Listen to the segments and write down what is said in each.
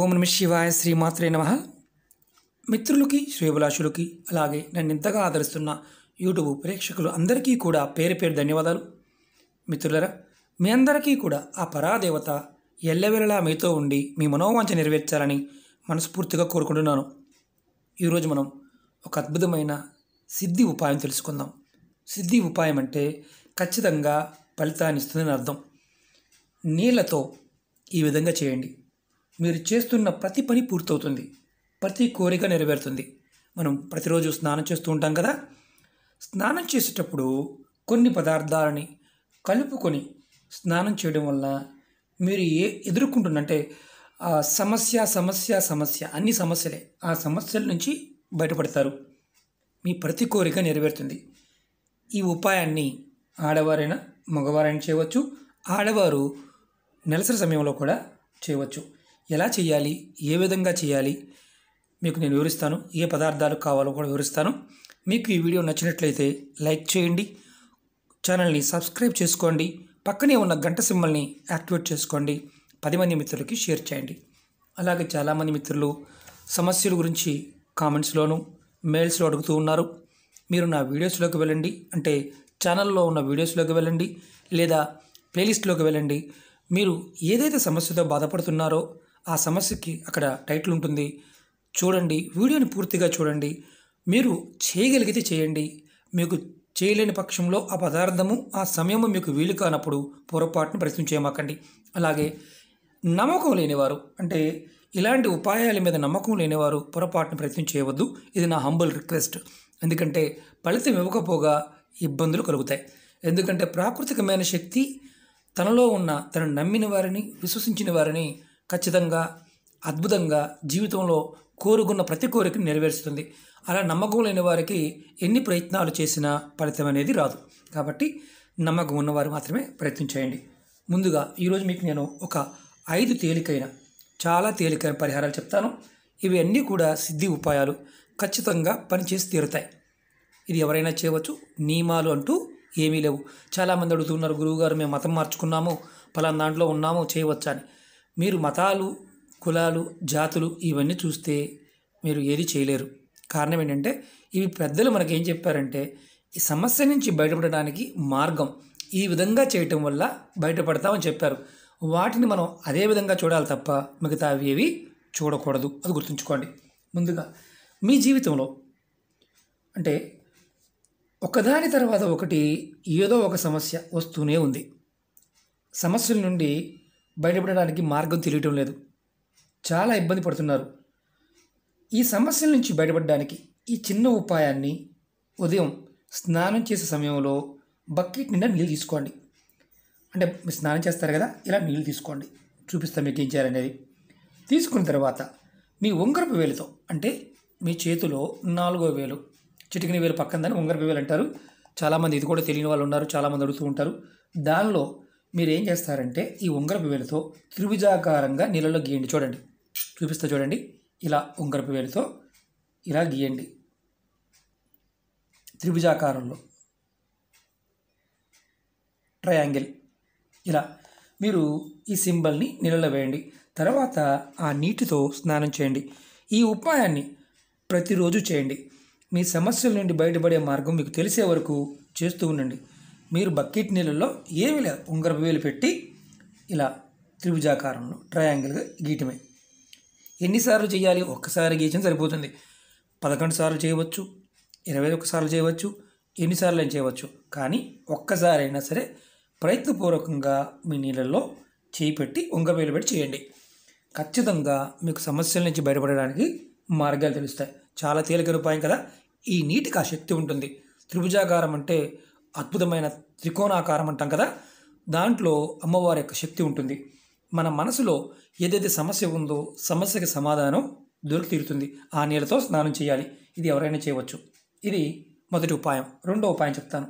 ఓం నమ శివాయ శ్రీమాత్రే నమ మిత్రులకి శ్రేభిలాషులకి అలాగే నన్ను ఇంతగా ఆదరిస్తున్న యూట్యూబ్ ప్రేక్షకులు అందరికీ కూడా పేరు పేరు ధన్యవాదాలు మిత్రులరా మీ అందరికీ కూడా ఆ పరాదేవత ఎల్లవేళలా మీతో ఉండి మీ మనోవాంఛ నెరవేర్చాలని మనస్ఫూర్తిగా కోరుకుంటున్నాను ఈరోజు మనం ఒక అద్భుతమైన సిద్ధి ఉపాయం తెలుసుకుందాం సిద్ధి ఉపాయం అంటే ఖచ్చితంగా ఫలితాన్ని ఇస్తుందని అర్థం నీళ్ళతో ఈ విధంగా చేయండి మీరు చేస్తున్న ప్రతి పని పూర్తవుతుంది ప్రతి కోరిక నెరవేరుతుంది మనం ప్రతిరోజు స్నానం చేస్తూ ఉంటాం కదా స్నానం చేసేటప్పుడు కొన్ని పదార్థాలని కలుపుకొని స్నానం చేయడం వల్ల మీరు ఏ ఎదుర్కొంటుందంటే సమస్య సమస్య సమస్య అన్ని సమస్యలే ఆ సమస్యల నుంచి బయటపడతారు మీ ప్రతి కోరిక నెరవేరుతుంది ఈ ఉపాయాన్ని ఆడవారైనా మగవారైనా చేయవచ్చు ఆడవారు నెలసరి సమయంలో కూడా చేయవచ్చు ఎలా చేయాలి ఏ విధంగా చేయాలి మీకు నేను వివరిస్తాను ఏ పదార్థాలు కావాలో కూడా వివరిస్తాను మీకు ఈ వీడియో నచ్చినట్లయితే లైక్ చేయండి ఛానల్ని సబ్స్క్రైబ్ చేసుకోండి పక్కనే ఉన్న గంట సింబల్ని యాక్టివేట్ చేసుకోండి పది మంది మిత్రులకి షేర్ చేయండి అలాగే చాలామంది మిత్రులు సమస్యల గురించి కామెంట్స్లోను మెయిల్స్లో అడుగుతూ ఉన్నారు మీరు నా వీడియోస్లోకి వెళ్ళండి అంటే ఛానల్లో ఉన్న వీడియోస్లోకి వెళ్ళండి లేదా ప్లేలిస్ట్లోకి వెళ్ళండి మీరు ఏదైతే సమస్యతో బాధపడుతున్నారో ఆ సమస్యకి అక్కడ టైటిల్ ఉంటుంది చూడండి వీడియోని పూర్తిగా చూడండి మీరు చేయగలిగితే చేయండి మీకు చేయలేని పక్షంలో ఆ పదార్థము ఆ సమయము మీకు వీలు కానప్పుడు పొరపాటును ప్రయత్నం చేయమాకండి అలాగే నమ్మకం లేనివారు అంటే ఇలాంటి ఉపాయాల మీద నమ్మకం లేనివారు పొరపాటును ప్రయత్నం చేయవద్దు ఇది నా హంబుల్ రిక్వెస్ట్ ఎందుకంటే ఫలితం ఇవ్వకపోగా ఇబ్బందులు కలుగుతాయి ఎందుకంటే ప్రాకృతికమైన శక్తి తనలో ఉన్న తను నమ్మిన వారిని విశ్వసించిన వారిని ఖచ్చితంగా అద్భుతంగా జీవితంలో కోరుకున్న ప్రతి కోరికను నెరవేరుస్తుంది అలా నమ్మకం లేని వారికి ఎన్ని ప్రయత్నాలు చేసినా ఫలితం అనేది రాదు కాబట్టి నమ్మకం ఉన్నవారు మాత్రమే ప్రయత్నం చేయండి ముందుగా ఈరోజు మీకు నేను ఒక ఐదు తేలికైన చాలా తేలికైన పరిహారాలు చెప్తాను ఇవి అన్నీ కూడా సిద్ధి ఉపాయాలు ఖచ్చితంగా పనిచేసి తీరుతాయి ఇది ఎవరైనా చేయవచ్చు నియమాలు అంటూ ఏమీ లేవు చాలామంది అడుగుతున్నారు గురువుగారు మేము మతం మార్చుకున్నాము పలానా దాంట్లో ఉన్నాము చేయవచ్చు అని మీరు మతాలు కులాలు జాతులు ఇవన్నీ చూస్తే మీరు ఏది చేయలేరు కారణం ఏంటంటే ఇవి పెద్దలు మనకేం ఏం చెప్పారంటే ఈ సమస్య నుంచి బయటపడడానికి మార్గం ఈ విధంగా చేయటం వల్ల బయటపడతామని చెప్పారు వాటిని మనం అదే విధంగా చూడాలి తప్ప మిగతా ఏవి చూడకూడదు అది గుర్తుంచుకోండి ముందుగా మీ జీవితంలో అంటే ఒకదాని తర్వాత ఒకటి ఏదో ఒక సమస్య వస్తూనే ఉంది సమస్యల నుండి బయటపడడానికి మార్గం తెలియటం లేదు చాలా ఇబ్బంది పడుతున్నారు ఈ సమస్యల నుంచి బయటపడడానికి ఈ చిన్న ఉపాయాన్ని ఉదయం స్నానం చేసే సమయంలో బకెట్ నిండా నీళ్ళు తీసుకోండి అంటే స్నానం చేస్తారు కదా ఇలా నీళ్ళు తీసుకోండి చూపిస్తాం మీకు ఏం చేయాలనేది తీసుకున్న తర్వాత మీ ఉంగరపు వేలుతో అంటే మీ చేతిలో నాలుగో వేలు చిటికిన వేలు పక్కన దాన్ని ఉంగరపు వేలు అంటారు చాలామంది ఇది కూడా తెలియని వాళ్ళు ఉన్నారు చాలామంది అడుగుతూ ఉంటారు దానిలో మీరు ఏం చేస్తారంటే ఈ ఉంగరపు వేలుతో త్రిభుజాకారంగా నీళ్ళలో గీయండి చూడండి చూపిస్తే చూడండి ఇలా ఉంగరపు వేలుతో ఇలా గీయండి త్రిభుజాకారంలో ట్రయాంగిల్ ఇలా మీరు ఈ సింబల్ని నీళ్ళలో వేయండి తర్వాత ఆ నీటితో స్నానం చేయండి ఈ ఉపాయాన్ని ప్రతిరోజు చేయండి మీ సమస్యల నుండి బయటపడే మార్గం మీకు తెలిసే వరకు చేస్తూ ఉండండి మీరు బకెట్ నీళ్ళల్లో ఏమీ లేదు ఉంగరపు వేలు పెట్టి ఇలా త్రిభుజాకారంలో ట్రయాంగిల్గా గీయటమే ఎన్నిసార్లు చేయాలి ఒక్కసారి గీయటం సరిపోతుంది పదకొండు సార్లు చేయవచ్చు ఇరవై ఒకసార్లు చేయవచ్చు ఎన్నిసార్లు అయినా చేయవచ్చు కానీ ఒక్కసారి అయినా సరే ప్రయత్నపూర్వకంగా మీ నీళ్ళల్లో చేయి పెట్టి వేలు పెట్టి చేయండి ఖచ్చితంగా మీకు సమస్యల నుంచి బయటపడడానికి మార్గాలు తెలుస్తాయి చాలా తేలిక ఉపాయం కదా ఈ నీటికి ఆ శక్తి ఉంటుంది త్రిభుజాకారం అంటే అద్భుతమైన త్రికోణాకారం అంటాం కదా దాంట్లో అమ్మవారి యొక్క శక్తి ఉంటుంది మన మనసులో ఏదైతే సమస్య ఉందో సమస్యకి సమాధానం దొరికి తీరుతుంది ఆ నీళ్ళతో స్నానం చేయాలి ఇది ఎవరైనా చేయవచ్చు ఇది మొదటి ఉపాయం రెండో ఉపాయం చెప్తాను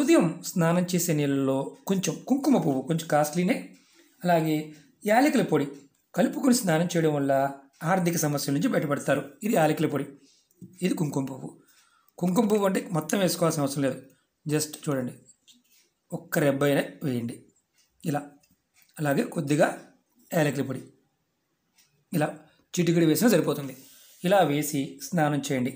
ఉదయం స్నానం చేసే నీళ్ళలో కొంచెం కుంకుమ పువ్వు కొంచెం కాస్ట్లీనే అలాగే యాలకుల పొడి కలుపుకొని స్నానం చేయడం వల్ల ఆర్థిక సమస్యల నుంచి బయటపడతారు ఇది యాలకుల పొడి ఇది కుంకుమ పువ్వు కుంకుమ పువ్వు అంటే మొత్తం వేసుకోవాల్సిన అవసరం లేదు జస్ట్ చూడండి ఒక్క రెబ్బైన వేయండి ఇలా అలాగే కొద్దిగా యాలకుల పొడి ఇలా చిటికిడి వేసినా సరిపోతుంది ఇలా వేసి స్నానం చేయండి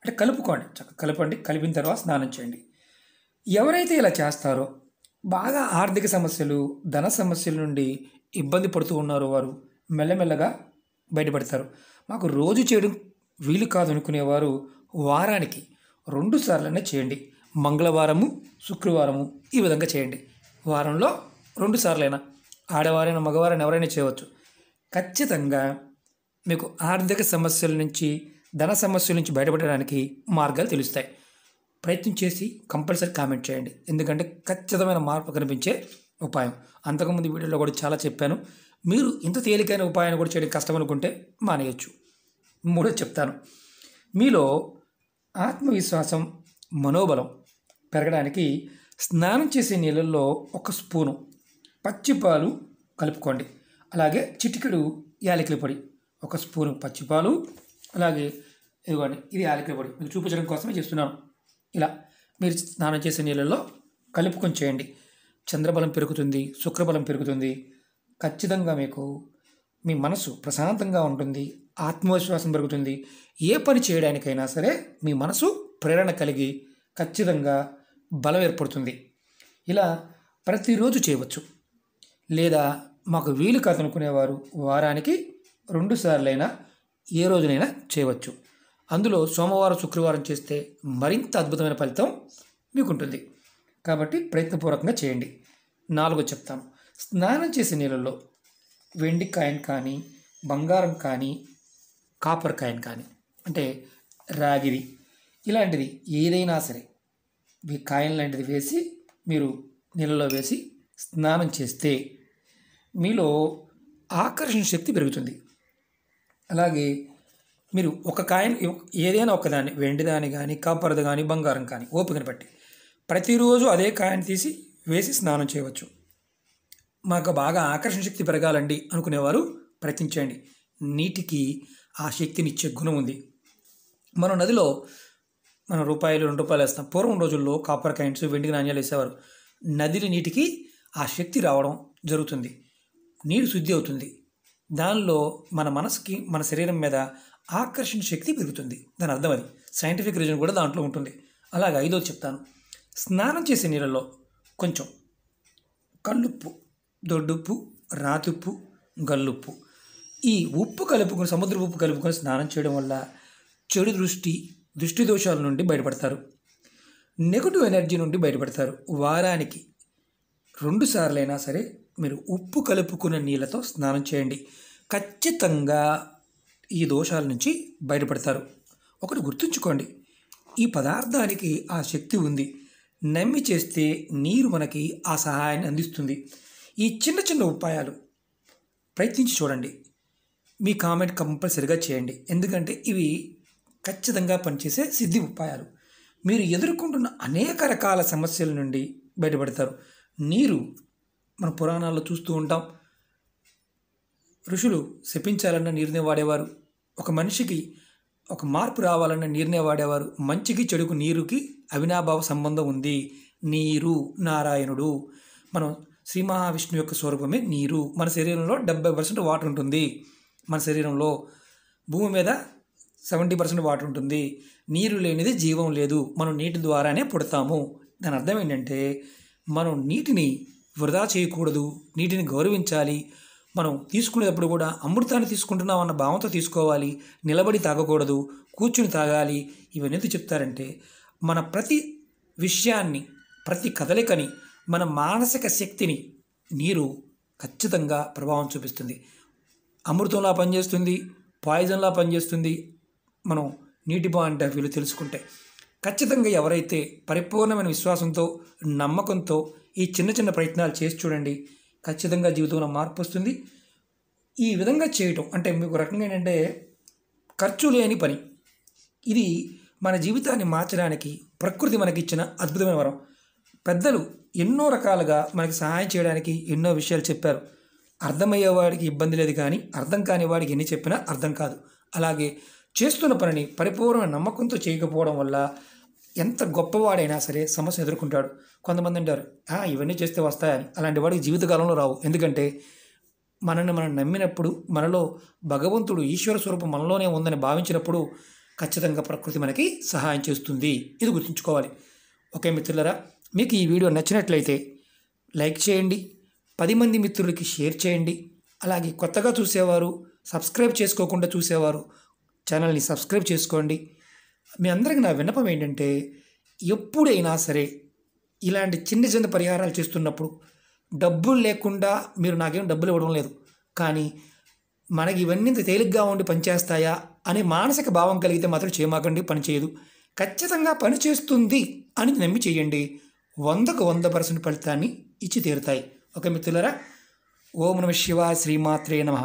అంటే కలుపుకోండి చక్కగా కలపండి కలిపిన తర్వాత స్నానం చేయండి ఎవరైతే ఇలా చేస్తారో బాగా ఆర్థిక సమస్యలు ధన సమస్యల నుండి ఇబ్బంది పడుతూ ఉన్నారో వారు మెల్లమెల్లగా బయటపడతారు మాకు రోజు చేయడం వీలు కాదు అనుకునేవారు వారానికి రెండు సార్లనే చేయండి మంగళవారము శుక్రవారము ఈ విధంగా చేయండి వారంలో రెండు సార్లైనా ఆడవారైనా మగవారైనా ఎవరైనా చేయవచ్చు ఖచ్చితంగా మీకు ఆర్థిక సమస్యల నుంచి ధన సమస్యల నుంచి బయటపడడానికి మార్గాలు తెలుస్తాయి ప్రయత్నం చేసి కంపల్సరీ కామెంట్ చేయండి ఎందుకంటే ఖచ్చితమైన మార్పు కనిపించే ఉపాయం అంతకుముందు వీడియోలో కూడా చాలా చెప్పాను మీరు ఇంత తేలికైన ఉపాయాన్ని కూడా చేయడం కష్టం అనుకుంటే మానేయచ్చు మూడో చెప్తాను మీలో ఆత్మవిశ్వాసం మనోబలం పెరగడానికి స్నానం చేసే నీళ్ళల్లో ఒక స్పూను పచ్చిపాలు కలుపుకోండి అలాగే చిటికెడు యాలకుల పొడి ఒక స్పూను పచ్చిపాలు అలాగే ఇదిగోండి ఇది యాలకుల పొడి మీకు చూపించడం కోసమే చేస్తున్నాను ఇలా మీరు స్నానం చేసే నీళ్ళల్లో కలుపుకొని చేయండి చంద్రబలం పెరుగుతుంది శుక్రబలం పెరుగుతుంది ఖచ్చితంగా మీకు మీ మనసు ప్రశాంతంగా ఉంటుంది ఆత్మవిశ్వాసం పెరుగుతుంది ఏ పని చేయడానికైనా సరే మీ మనసు ప్రేరణ కలిగి ఖచ్చితంగా బలం ఏర్పడుతుంది ఇలా ప్రతిరోజు చేయవచ్చు లేదా మాకు వీలు కాదనుకునేవారు వారానికి రెండు సార్లైనా ఏ రోజునైనా చేయవచ్చు అందులో సోమవారం శుక్రవారం చేస్తే మరింత అద్భుతమైన ఫలితం మీకు ఉంటుంది కాబట్టి ప్రయత్నపూర్వకంగా చేయండి నాలుగో చెప్తాను స్నానం చేసే నీళ్ళల్లో వెండి కాయన్ కానీ బంగారం కానీ కాపర్ కాయన్ కానీ అంటే రాగిది ఇలాంటిది ఏదైనా సరే మీ కాయలు లాంటిది వేసి మీరు నీళ్ళలో వేసి స్నానం చేస్తే మీలో ఆకర్షణ శక్తి పెరుగుతుంది అలాగే మీరు ఒక కాయను ఏదైనా ఒకదాన్ని వెండిదాని కానీ కాపరది కానీ బంగారం కానీ ఓపికను బట్టి ప్రతిరోజు అదే కాయను తీసి వేసి స్నానం చేయవచ్చు మాకు బాగా ఆకర్షణ శక్తి పెరగాలండి అనుకునేవారు ప్రయత్నించండి నీటికి ఆ శక్తినిచ్చే గుణం ఉంది మనం నదిలో మనం రూపాయలు రెండు రూపాయలు వేస్తాం పూర్వం రోజుల్లో కాపర్ కాయిన్స్ వెండికి నాణ్యాలు వేసేవారు నదిని నీటికి ఆ శక్తి రావడం జరుగుతుంది నీరు శుద్ధి అవుతుంది దానిలో మన మనసుకి మన శరీరం మీద ఆకర్షణ శక్తి పెరుగుతుంది దాని అర్థం అది సైంటిఫిక్ రీజన్ కూడా దాంట్లో ఉంటుంది అలాగే ఐదోది చెప్తాను స్నానం చేసే నీళ్ళలో కొంచెం కళ్ళుప్పు దొడ్డుప్పు రాతిప్పు గల్లుప్పు ఈ ఉప్పు కలుపుకొని సముద్రపు ఉప్పు కలుపుకొని స్నానం చేయడం వల్ల చెడు దృష్టి దృష్టి దోషాల నుండి బయటపడతారు నెగటివ్ ఎనర్జీ నుండి బయటపడతారు వారానికి రెండు సార్లైనా సరే మీరు ఉప్పు కలుపుకున్న నీళ్ళతో స్నానం చేయండి ఖచ్చితంగా ఈ దోషాల నుంచి బయటపడతారు ఒకటి గుర్తుంచుకోండి ఈ పదార్థానికి ఆ శక్తి ఉంది నమ్మి చేస్తే నీరు మనకి ఆ సహాయాన్ని అందిస్తుంది ఈ చిన్న చిన్న ఉపాయాలు ప్రయత్నించి చూడండి మీ కామెంట్ కంపల్సరిగా చేయండి ఎందుకంటే ఇవి ఖచ్చితంగా పనిచేసే సిద్ధి ఉపాయాలు మీరు ఎదుర్కొంటున్న అనేక రకాల సమస్యల నుండి బయటపడతారు నీరు మన పురాణాల్లో చూస్తూ ఉంటాం ఋషులు శపించాలన్న నీరునే వాడేవారు ఒక మనిషికి ఒక మార్పు రావాలన్న నీరునే వాడేవారు మంచికి చెడుకు నీరుకి అవినాభావ సంబంధం ఉంది నీరు నారాయణుడు మనం శ్రీ మహావిష్ణు యొక్క స్వరూపమే నీరు మన శరీరంలో డెబ్బై పర్సెంట్ వాటర్ ఉంటుంది మన శరీరంలో భూమి మీద సెవెంటీ పర్సెంట్ వాటర్ ఉంటుంది నీరు లేనిది జీవం లేదు మనం నీటి ద్వారానే పుడతాము దాని అర్థం ఏంటంటే మనం నీటిని వృధా చేయకూడదు నీటిని గౌరవించాలి మనం తీసుకునేటప్పుడు కూడా అమృతాన్ని తీసుకుంటున్నాం అన్న భావంతో తీసుకోవాలి నిలబడి తాగకూడదు కూర్చుని తాగాలి ఇవన్నీ చెప్తారంటే మన ప్రతి విషయాన్ని ప్రతి కదలికని మన మానసిక శక్తిని నీరు ఖచ్చితంగా ప్రభావం చూపిస్తుంది అమృతంలా పనిచేస్తుంది పాయిజన్లా పనిచేస్తుంది మనం నీటి పాయింట్ ఆఫ్ వ్యూలో తెలుసుకుంటే ఖచ్చితంగా ఎవరైతే పరిపూర్ణమైన విశ్వాసంతో నమ్మకంతో ఈ చిన్న చిన్న ప్రయత్నాలు చేసి చూడండి ఖచ్చితంగా జీవితంలో మార్పు వస్తుంది ఈ విధంగా చేయటం అంటే మీకు రకంగా ఏంటంటే ఖర్చు లేని పని ఇది మన జీవితాన్ని మార్చడానికి ప్రకృతి మనకిచ్చిన అద్భుతమైన వరం పెద్దలు ఎన్నో రకాలుగా మనకి సహాయం చేయడానికి ఎన్నో విషయాలు చెప్పారు అర్థమయ్యేవాడికి ఇబ్బంది లేదు కానీ అర్థం కాని వాడికి ఎన్ని చెప్పినా అర్థం కాదు అలాగే చేస్తున్న పనిని పరిపూర్ణ నమ్మకంతో చేయకపోవడం వల్ల ఎంత గొప్పవాడైనా సరే సమస్య ఎదుర్కొంటాడు కొంతమంది అంటారు ఇవన్నీ చేస్తే వస్తాయని అలాంటి వాడికి జీవితకాలంలో రావు ఎందుకంటే మనల్ని మనం నమ్మినప్పుడు మనలో భగవంతుడు ఈశ్వర స్వరూపం మనలోనే ఉందని భావించినప్పుడు ఖచ్చితంగా ప్రకృతి మనకి సహాయం చేస్తుంది ఇది గుర్తుంచుకోవాలి ఓకే మిత్రులరా మీకు ఈ వీడియో నచ్చినట్లయితే లైక్ చేయండి పది మంది మిత్రులకి షేర్ చేయండి అలాగే కొత్తగా చూసేవారు సబ్స్క్రైబ్ చేసుకోకుండా చూసేవారు ఛానల్ని సబ్స్క్రైబ్ చేసుకోండి మీ అందరికి నా విన్నపం ఏంటంటే ఎప్పుడైనా సరే ఇలాంటి చిన్న చిన్న పరిహారాలు చేస్తున్నప్పుడు డబ్బులు లేకుండా మీరు నాకేం డబ్బులు ఇవ్వడం లేదు కానీ మనకి ఇవన్నీ తేలిగ్గా ఉండి పనిచేస్తాయా అనే మానసిక భావం కలిగితే మాత్రం చేయమాకండి పనిచేయదు ఖచ్చితంగా పనిచేస్తుంది అని నమ్మి చేయండి వందకు వంద పర్సెంట్ ఫలితాన్ని ఇచ్చి తీరుతాయి ఓకే మిత్రులరా ఓం నమ శివ శ్రీమాత్రే నమ